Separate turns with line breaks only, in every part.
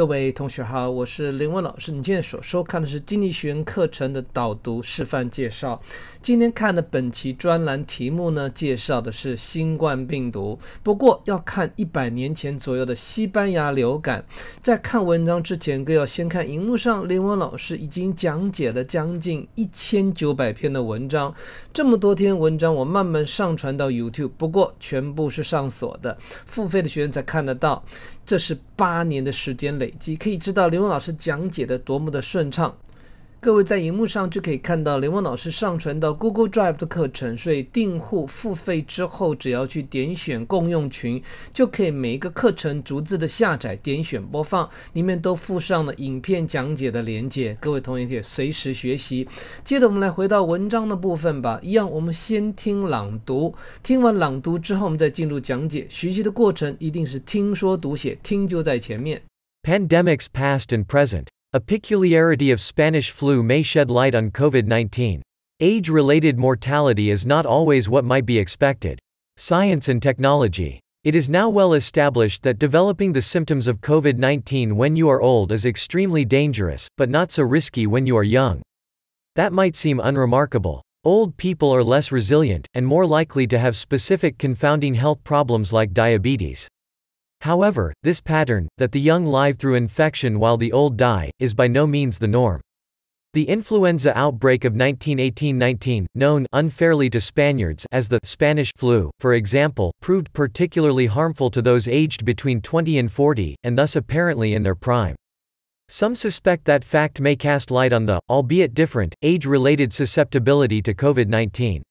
各位同学好，我是林文老师。你今天所收看的是经济学课程的导读示范介绍。今天看的本期专栏题目呢，介绍的是新冠病毒。不过要看一百年前左右的西班牙流感。在看文章之前，更要先看荧幕上林文老师已经讲解了将近一千九百篇的文章。这么多篇文章，我慢慢上传到 YouTube，不过全部是上锁的，付费的学生才看得到。这是八年的时间累。可以知道林文老师讲解的多么的顺畅，各位在荧幕上就可以看到林文老师上传到 Google Drive 的课程，所以订户付费之后，只要去点选共用群，就可以每一个课程逐字的下载、点选播放，里面都附上了影片讲解的链接，各位同学可以随时学习。接着我们来回到文章的部分吧，一样我们先听朗读，听完朗读之后，我们再进入讲解学习的过程，一定是听说读写，听就在前面。Pandemics
past and present. A peculiarity of Spanish flu may shed
light on COVID
19. Age related mortality is not always what might be expected. Science and technology. It is now well established that developing the symptoms of COVID 19 when you are old is extremely dangerous, but not so risky when you are young. That might seem unremarkable. Old people are less resilient, and more likely to have specific confounding health problems like diabetes. However, this pattern, that the young live through infection while the old die, is by no means the norm. The influenza outbreak of 1918-19, known unfairly to Spaniards as the Spanish flu, for example, proved particularly harmful to those aged between 20 and 40, and thus apparently in their prime. Some suspect that fact may cast light on the, albeit different, age-related susceptibility to COVID-19.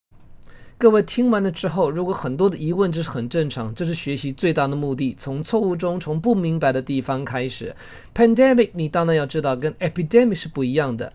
各位听完了之后，如果很多的疑问，这是很正常，这是学习最大的目的。从错误中，从不明白的地方开始。Pandemic，你当然要知道跟 epidemic 是不一样的。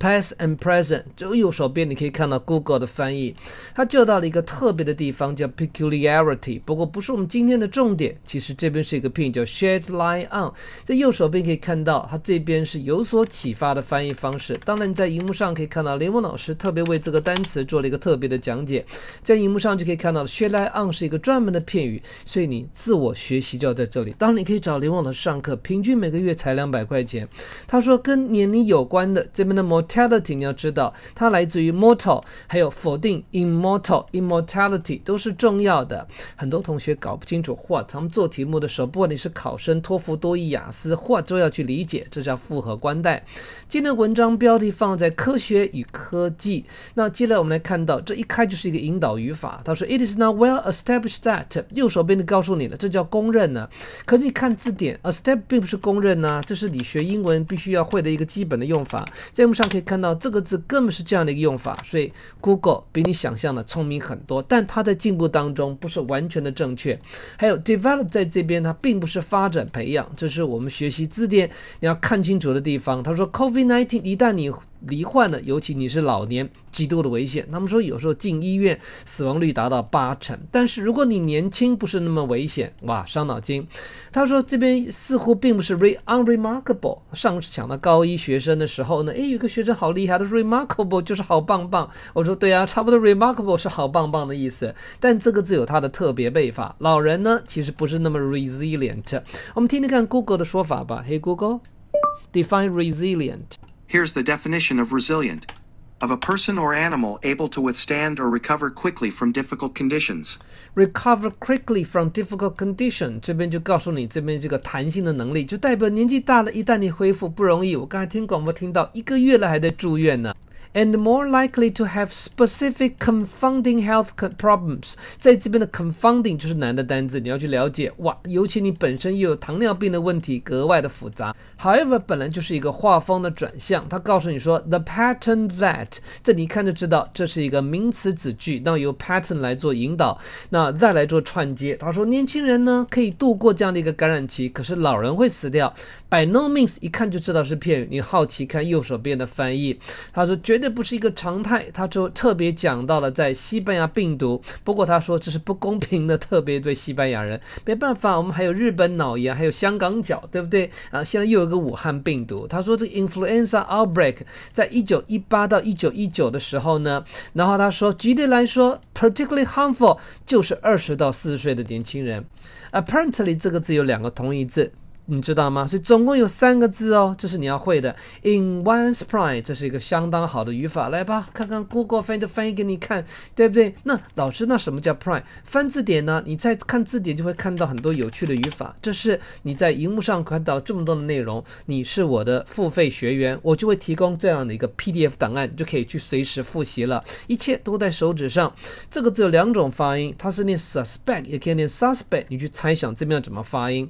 Past and present，就右手边你可以看到 Google 的翻译，它就到了一个特别的地方叫 peculiarity，不过不是我们今天的重点。其实这边是一个片叫 shed light on，在右手边可以看到，它这边是有所启发的翻译方式。当然你在荧幕上可以看到林文老师特别为这个单词做了一个特别的讲解，在荧幕上就可以看到 shed light on 是一个专门的片语，所以你自我学习就要在这里。当然你可以找林文老师上课，平均每个月才两百块钱。他说跟年龄有关的，这边的某。m o r tality 你要知道，它来自于 mortal，还有否定 immortal，immortality 都是重要的。很多同学搞不清楚，what，他们做题目的时候，不管你是考生、托福、多益、雅思，或都要去理解，这叫复合关带。今天文章标题放在科学与科技。那接下来我们来看到，这一开就是一个引导语法。他说：“It is now well established that。”右手边的告诉你了，这叫公认呢。可是你看字典，“establish” 并不是公认啊，这是你学英文必须要会的一个基本的用法。我们上。可以看到这个字根本是这样的一个用法，所以 Google 比你想象的聪明很多，但它在进步当中不是完全的正确。还有 develop 在这边，它并不是发展培养，这是我们学习字典你要看清楚的地方。他说 COVID-19 一旦你。罹患的，尤其你是老年，极度的危险。他们说有时候进医院，死亡率达到八成。但是如果你年轻，不是那么危险，哇，伤脑筋。他说这边似乎并不是 unremarkable。上次讲到高一学生的时候呢，诶，有个学生好厉害，他 remarkable，就是好棒棒。我说对啊，差不多 remarkable 是好棒棒的意思。但这个字有它的特别背法。老人呢，其实不是那么 resilient。我们听听看 Google 的说法吧。嘿，Google，define resilient。
Here's the definition of resilient. Of a person or animal able to withstand or recover quickly from difficult conditions.
Recover quickly from difficult condition，这边就告诉你，这边这个弹性的能力，就代表年纪大了，一旦你恢复不容易。我刚才听广播听到，一个月了还在住院呢。And more likely to have specific confounding health problems。在这边的 confounding 就是难的单词，你要去了解。哇，尤其你本身又有糖尿病的问题，格外的复杂。However，本来就是一个画风的转向，他告诉你说，the pattern that，这里一看就知道这是一个名词子句，那由 pattern 来做引导，那再来做串接。他说，年轻人呢可以度过这样的一个感染期，可是老人会死掉。By no means，一看就知道是骗语。你好奇看右手边的翻译。他说，绝。这不是一个常态，他就特别讲到了在西班牙病毒。不过他说这是不公平的，特别对西班牙人。没办法，我们还有日本脑炎，还有香港脚，对不对？啊，现在又有个武汉病毒。他说这个 influenza outbreak 在一九一八到一九一九的时候呢，然后他说举例来说 particularly harmful 就是二十到四十岁的年轻人。Apparently 这个字有两个同义字。你知道吗？所以总共有三个字哦，这是你要会的。In one s p r i e 这是一个相当好的语法。来吧，看看 Google 翻就翻译给你看，对不对？那老师，那什么叫 s p r i e 翻字典呢？你在看字典就会看到很多有趣的语法。这是你在荧幕上看到这么多的内容。你是我的付费学员，我就会提供这样的一个 PDF 档案，你就可以去随时复习了。一切都在手指上。这个字有两种发音，它是念 suspect，也可以念 suspect。你去猜想这边怎么发音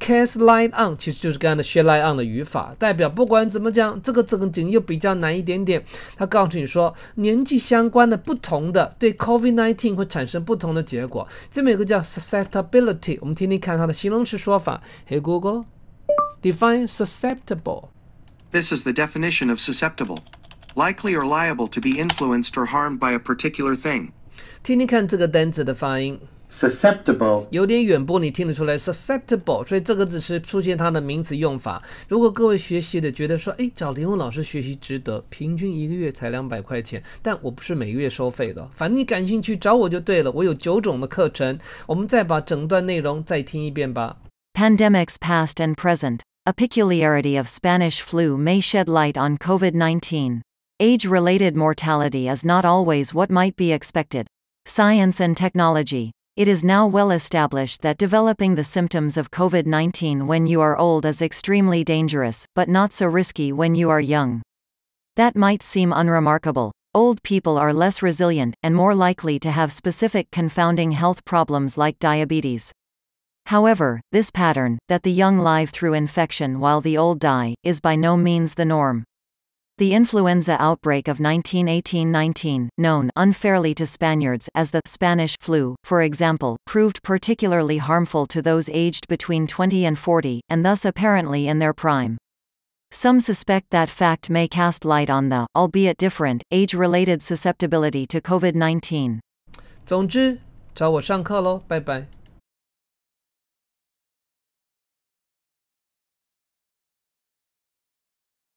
c a s i n l l i g h t on 其实就是刚刚的 shed lie on 的语法，代表不管怎么讲，这个整景又比较难一点点。他告诉你说，年纪相关的不同的，对 Covid nineteen 会产生不同的结果。这边有个叫 Susceptibility，我们听听看它的形容词说法。Hey Google，define susceptible。
This is the definition of susceptible. Likely or liable to be influenced or harmed by a particular thing.
听听看这个单词的发音。
susceptible
susceptible，所以这个只是出现它的名词用法。如果各位学习的觉得说，哎，找林文老师学习值得，平均一个月才两百块钱，但我不是每个月收费的，反正你感兴趣找我就对了。我有九种的课程，我们再把整段内容再听一遍吧。
Pandemics past and present, a peculiarity of Spanish flu may shed light on COVID-19. Age-related mortality is not always what might be expected. Science and technology. It is now well established that developing the symptoms of COVID-19 when you are old is extremely dangerous, but not so risky when you are young. That might seem unremarkable. Old people are less resilient, and more likely to have specific confounding health problems like diabetes. However, this pattern, that the young live through infection while the old die, is by no means the norm. The influenza outbreak of 1918-19, known unfairly to Spaniards as the Spanish flu, for example, proved particularly harmful to those aged between 20 and 40, and thus apparently in their prime. Some suspect that fact may cast light on the, albeit different, age-related susceptibility to COVID-19. 总之，
找我上课喽，拜拜。